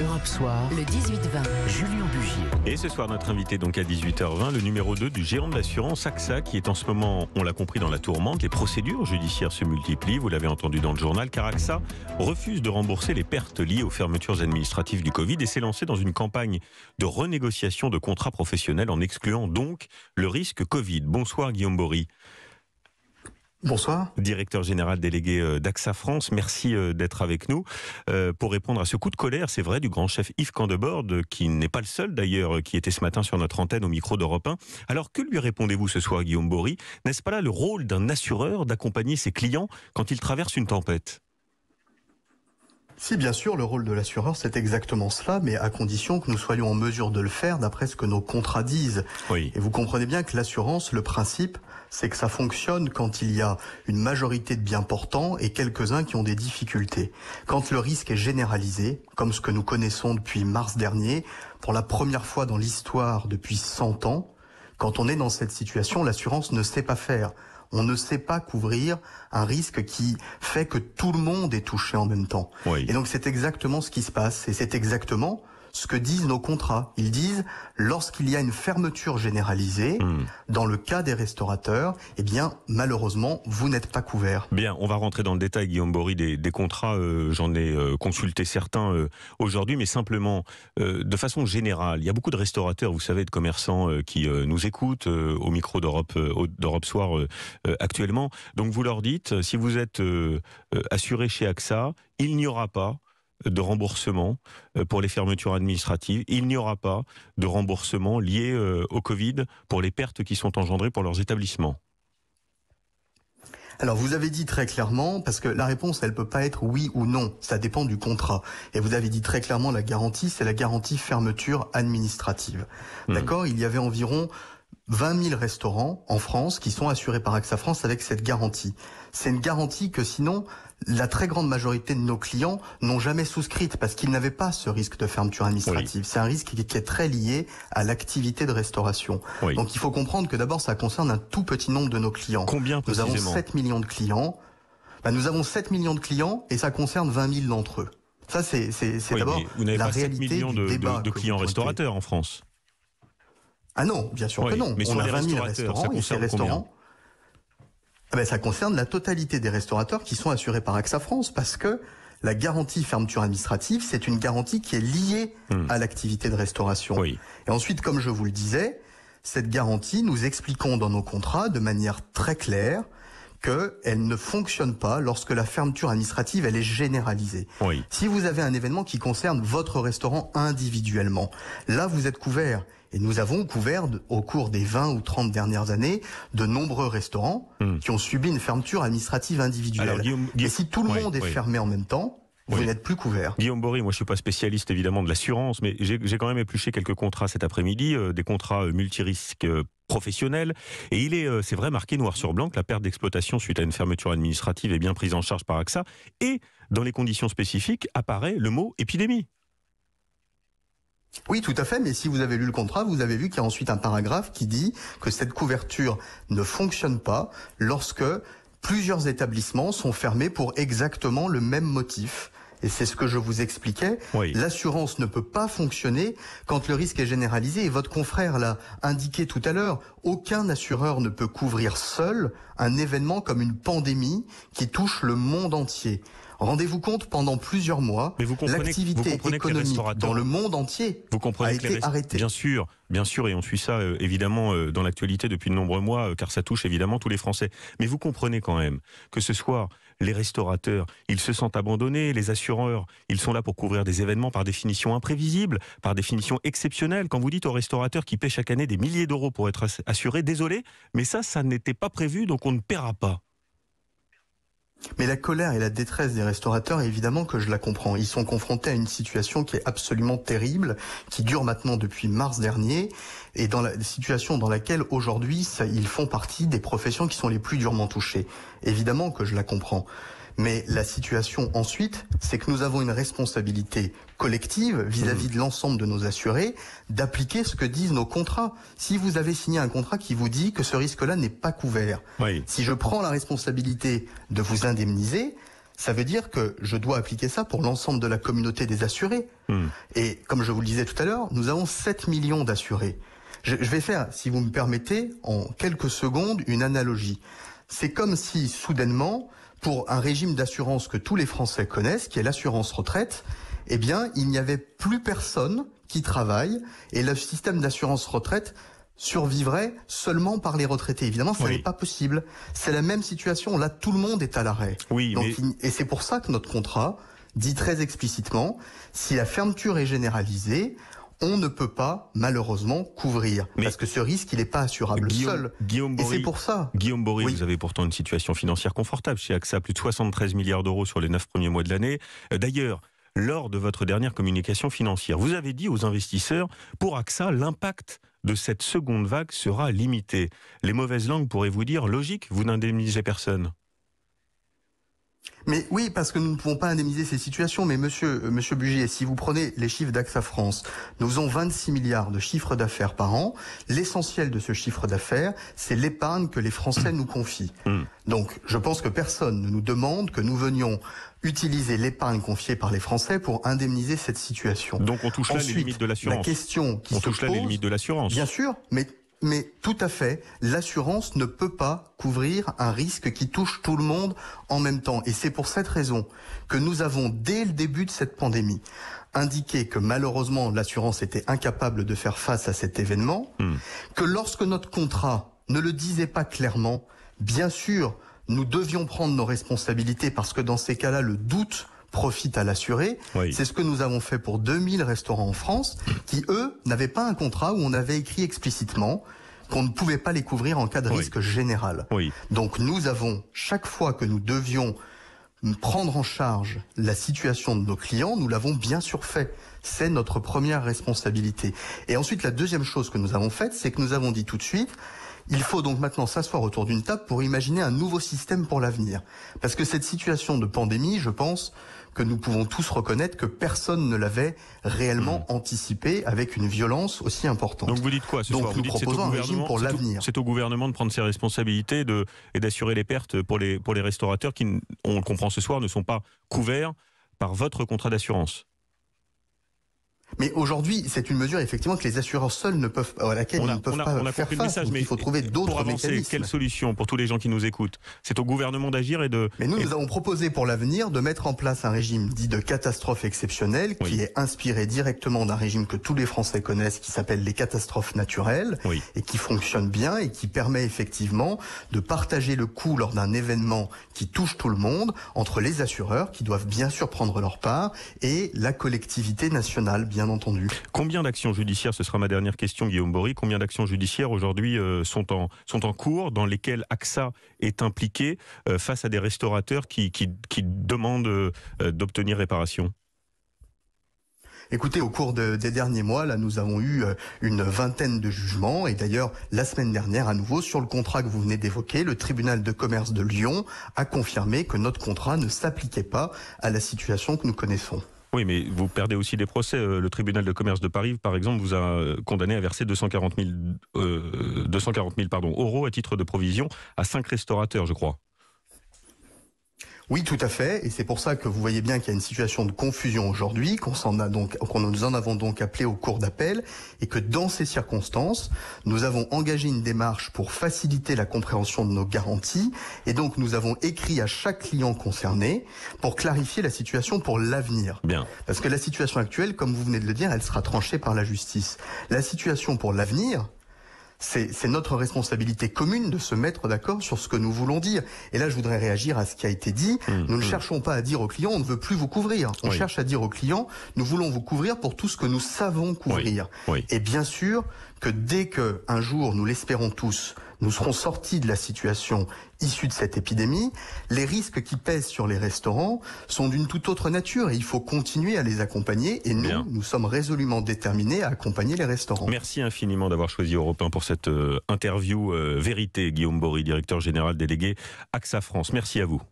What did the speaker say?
Europe Soir, le 18-20, Julien Bugier. Et ce soir, notre invité donc à 18h20, le numéro 2 du géant de l'assurance AXA, qui est en ce moment, on l'a compris, dans la tourmente. Les procédures judiciaires se multiplient, vous l'avez entendu dans le journal, car AXA refuse de rembourser les pertes liées aux fermetures administratives du Covid et s'est lancé dans une campagne de renégociation de contrats professionnels en excluant donc le risque Covid. Bonsoir Guillaume Bory. Bonsoir. Directeur général délégué euh, d'AXA France, merci euh, d'être avec nous euh, pour répondre à ce coup de colère, c'est vrai, du grand chef Yves Candebord, qui n'est pas le seul d'ailleurs, qui était ce matin sur notre antenne au micro d'Europe 1. Alors que lui répondez-vous ce soir, Guillaume Bory N'est-ce pas là le rôle d'un assureur d'accompagner ses clients quand ils traversent une tempête si bien sûr, le rôle de l'assureur, c'est exactement cela, mais à condition que nous soyons en mesure de le faire d'après ce que nos contrats disent. Oui. Et vous comprenez bien que l'assurance, le principe, c'est que ça fonctionne quand il y a une majorité de bien portants et quelques-uns qui ont des difficultés. Quand le risque est généralisé, comme ce que nous connaissons depuis mars dernier, pour la première fois dans l'histoire depuis 100 ans, quand on est dans cette situation, l'assurance ne sait pas faire. On ne sait pas couvrir un risque qui fait que tout le monde est touché en même temps. Et donc c'est exactement ce qui se passe. Et c'est exactement ce que disent nos contrats. Ils disent lorsqu'il y a une fermeture généralisée, hmm. dans le cas des restaurateurs, eh bien malheureusement vous n'êtes pas couvert. Bien, on va rentrer dans le détail, Guillaume Bory, des, contrats. Euh, j'en ai euh, consulté certains euh, aujourd'hui, mais simplement de façon générale, il y a beaucoup de restaurateurs, vous savez, de commerçants qui nous écoutent au micro d'Europe d'Europe Soir actuellement. Donc vous leur dites, si vous êtes assuré chez AXA, il n'y aura pas de remboursement euh, pour les fermetures administratives. Il n'y aura pas de remboursement lié euh, au Covid pour les pertes qui sont engendrées pour leurs établissements. Alors vous avez dit très clairement, parce que la réponse elle peut pas être oui ou non, ça dépend du contrat. Et vous avez dit très clairement la garantie, c'est la garantie fermeture administrative. Hmm. D'accord Il y avait environ 20 000 restaurants en France qui sont assurés par AXA France avec cette garantie. C'est une garantie que sinon, la très grande majorité de nos clients n'ont jamais souscrite parce qu'ils n'avaient pas ce risque de fermeture administrative. C'est un risque qui est très lié à l'activité de restauration. Donc il faut comprendre que d'abord, ça concerne un tout petit nombre de nos clients. Combien Nous avons 7 millions de clients. Bah, nous avons 7 millions de clients et ça concerne 20 000 d'entre eux. Ça, c'est d'abord la réalité de, débat de, de clients restaurateurs en France. Ah non, bien sûr que non. Mais on a 20 000 restaurants, et restaurants. Ah ben, ça concerne la totalité des restaurateurs qui sont assurés par AXA France parce que la garantie fermeture administrative, c'est une garantie qui est liée hmm. à l'activité de restauration. Et ensuite, comme je vous le disais, cette garantie, nous expliquons dans nos contrats de manière très claire qu'elle ne fonctionne pas lorsque la fermeture administrative elle est généralisée. Si vous avez un événement qui concerne votre restaurant individuellement, là vous êtes couvert. Et nous avons couvert au cours des 20 ou 30 dernières années de nombreux restaurants hmm. qui ont subi une fermeture administrative individuelle. Et si tout le monde est fermé en même temps, vous n'êtes plus couvert. Guillaume Bory, moi je suis pas spécialiste évidemment de l'assurance, mais j'ai quand même épluché quelques contrats cet après-midi, euh, des contrats euh, multirisques euh, professionnel Et il est, euh, c'est vrai, marqué noir sur blanc que la perte d'exploitation suite à une fermeture administrative est bien prise en charge par AXA. Et dans les conditions spécifiques apparaît le mot épidémie. Oui, tout à fait, mais si vous avez lu le contrat, vous avez vu qu'il y a ensuite un paragraphe qui dit que cette couverture ne fonctionne pas lorsque plusieurs établissements sont fermés pour exactement le même motif et c'est ce que je vous expliquais, l'assurance ne peut pas fonctionner quand le risque est généralisé. Et votre confrère l'a indiqué tout à l'heure, aucun assureur ne peut couvrir seul un événement comme une pandémie qui touche le monde entier. Rendez-vous compte, pendant plusieurs mois, l'activité économique dans le monde entier vous comprenez a été arrêtée. Bien sûr, bien sûr, et on suit ça euh, évidemment euh, dans l'actualité depuis de nombreux mois, euh, car ça touche évidemment tous les Français. Mais vous comprenez quand même que ce soir, les restaurateurs, ils se sentent abandonnés, les assureurs, ils sont là pour couvrir des événements par définition imprévisibles, par définition exceptionnels. Quand vous dites aux restaurateurs qui paient chaque année des milliers d'euros pour être assurés, désolé, mais ça, ça n'était pas prévu, donc on ne paiera pas. Mais la colère et la détresse des restaurateurs, évidemment que je la comprends. Ils sont confrontés à une situation qui est absolument terrible, qui dure maintenant depuis mars dernier, et dans la situation dans laquelle aujourd'hui ils font partie des professions qui sont les plus durement touchées. Évidemment que je la comprends. Mais la situation ensuite, c'est que nous avons une responsabilité collective vis-à-vis mmh. de l'ensemble de nos assurés d'appliquer ce que disent nos contrats. Si vous avez signé un contrat qui vous dit que ce risque-là n'est pas couvert, si je prends la responsabilité de vous indemniser, ça veut dire que je dois appliquer ça pour l'ensemble de la communauté des assurés. Mmh. Et comme je vous le disais tout à l'heure, nous avons 7 millions d'assurés. je vais faire, si vous me permettez, en quelques secondes, une analogie. C'est comme si, soudainement, pour un régime d'assurance que tous les Français connaissent, qui est l'assurance retraite, eh bien, il n'y avait plus personne qui travaille et le système d'assurance retraite survivrait seulement par les retraités. Évidemment, ça n'est pas possible. C'est la même situation. Là, tout le monde est à l'arrêt. Oui, Et c'est pour ça que notre contrat dit très explicitement, si la fermeture est généralisée, on ne peut pas malheureusement couvrir parce que ce risque il n'est pas assurable Guillaume, seul. et c'est pour ça. Guillaume Bory, vous avez pourtant une situation financière confortable chez AXA, plus de 73 milliards d'euros sur les 9 premiers mois de l'année. Euh, d'ailleurs, lors de votre dernière communication financière, vous avez dit aux investisseurs pour AXA l'impact de cette seconde vague sera limité. Les mauvaises langues pourraient vous dire logique, vous n'indemnisez personne. Mais oui, parce que nous ne pouvons pas indemniser ces situations. Mais monsieur, euh, monsieur Bugier, si vous prenez les chiffres d'AXA France, nous faisons 26 milliards de chiffres d'affaires par an. L'essentiel de ce chiffre d'affaires, c'est l'épargne que les Français nous confient. Hmm. Donc, je pense que personne ne nous demande que nous venions utiliser l'épargne confiée par les Français pour indemniser cette situation. Donc, on touche là les limites de l'assurance. La question qui on touche pose, là les limites de l'assurance. Bien sûr, mais mais tout à fait, l'assurance ne peut pas couvrir un risque qui touche tout le monde en même temps. Et c'est pour cette raison que nous avons, dès le début de cette pandémie, indiqué que malheureusement l'assurance était incapable de faire face à cet événement, hmm. que lorsque notre contrat ne le disait pas clairement, bien sûr, nous devions prendre nos responsabilités parce que dans ces cas-là, le doute profite à l'assuré. C'est ce que nous avons fait pour 2000 restaurants en France qui, eux, n'avaient pas un contrat où on avait écrit explicitement qu'on ne pouvait pas les couvrir en cas de risque général. Oui. Donc nous avons, chaque fois que nous devions prendre en charge la situation de nos clients, nous l'avons bien sûr fait. C'est notre première responsabilité. Et ensuite, la deuxième chose que nous avons faite, c'est que nous avons dit tout de suite, il faut donc maintenant s'asseoir autour d'une table pour imaginer un nouveau système pour l'avenir. Parce que cette situation de pandémie, je pense, que nous pouvons tous reconnaître que personne ne l'avait réellement hmm. anticipé avec une violence aussi importante. Donc vous dites quoi ce Donc nous proposons pour l'avenir. C'est au gouvernement de prendre ses responsabilités et d'assurer les pertes pour les restaurateurs qui, on le comprend ce soir, ne sont pas couverts par votre contrat d'assurance. Mais aujourd'hui, c'est une mesure effectivement que les assureurs seuls ne peuvent à laquelle ils ne peuvent pas faire face. mais il faut trouver d'autres mécanismes. Quelle solution pour tous les gens qui nous écoutent C'est au gouvernement d'agir et de. Mais nous, nous avons proposé pour l'avenir de mettre en place un régime dit de catastrophe exceptionnelle, qui est inspiré directement d'un régime que tous les Français connaissent, qui s'appelle les catastrophes naturelles, et qui fonctionne bien et qui permet effectivement de partager le coût lors d'un événement qui touche tout le monde entre les assureurs, qui doivent bien sûr prendre leur part, et la collectivité nationale bien entendu. Combien d'actions judiciaires, ce sera ma dernière question, Guillaume Bory, combien d'actions judiciaires aujourd'hui euh, sont, en, cours dans lesquelles AXA est impliqué euh, face à des restaurateurs qui, demandent euh, d'obtenir réparation Écoutez, au cours des derniers mois, là, nous avons eu une vingtaine de jugements. Et d'ailleurs, la semaine dernière, à nouveau, sur le contrat que vous venez d'évoquer, le tribunal de commerce de Lyon a confirmé que notre contrat ne s'appliquait pas à la situation que nous connaissons. Oui, mais vous perdez aussi des procès. Euh, le tribunal de commerce de Paris, par exemple, vous a euh, condamné à verser 240 000, euh, euros à titre de provision à cinq restaurateurs, je crois. Oui, tout à fait. Et c'est pour ça que vous voyez bien qu'il y a une situation de confusion aujourd'hui, qu'on s'en a donc, nous en avons donc appelé au cours d'appel et que dans ces circonstances, nous avons engagé une démarche pour faciliter la compréhension de nos garanties. Et donc, nous avons écrit à chaque client concerné pour clarifier la situation pour l'avenir. Bien. Parce que la situation actuelle, comme vous venez de le dire, elle sera tranchée par la justice. La situation pour l'avenir, c'est notre responsabilité commune de se mettre d'accord sur ce que nous voulons dire. Et là, je voudrais réagir à ce qui a été dit. Hum, nous ne hum. cherchons pas à dire au client « on ne veut plus vous couvrir. On cherche à dire au client « nous voulons vous couvrir pour tout ce que nous savons couvrir. Et bien sûr, que dès que un jour, nous l'espérons tous, nous serons sortis de la situation issue de cette épidémie, les risques qui pèsent sur les restaurants sont d'une toute autre nature et il faut continuer à les accompagner et nous, nous sommes résolument déterminés à accompagner les restaurants. Merci infiniment d'avoir choisi Europe 1 pour cette euh, interview euh, vérité. Guillaume Bory, directeur général délégué AXA France. Merci à vous.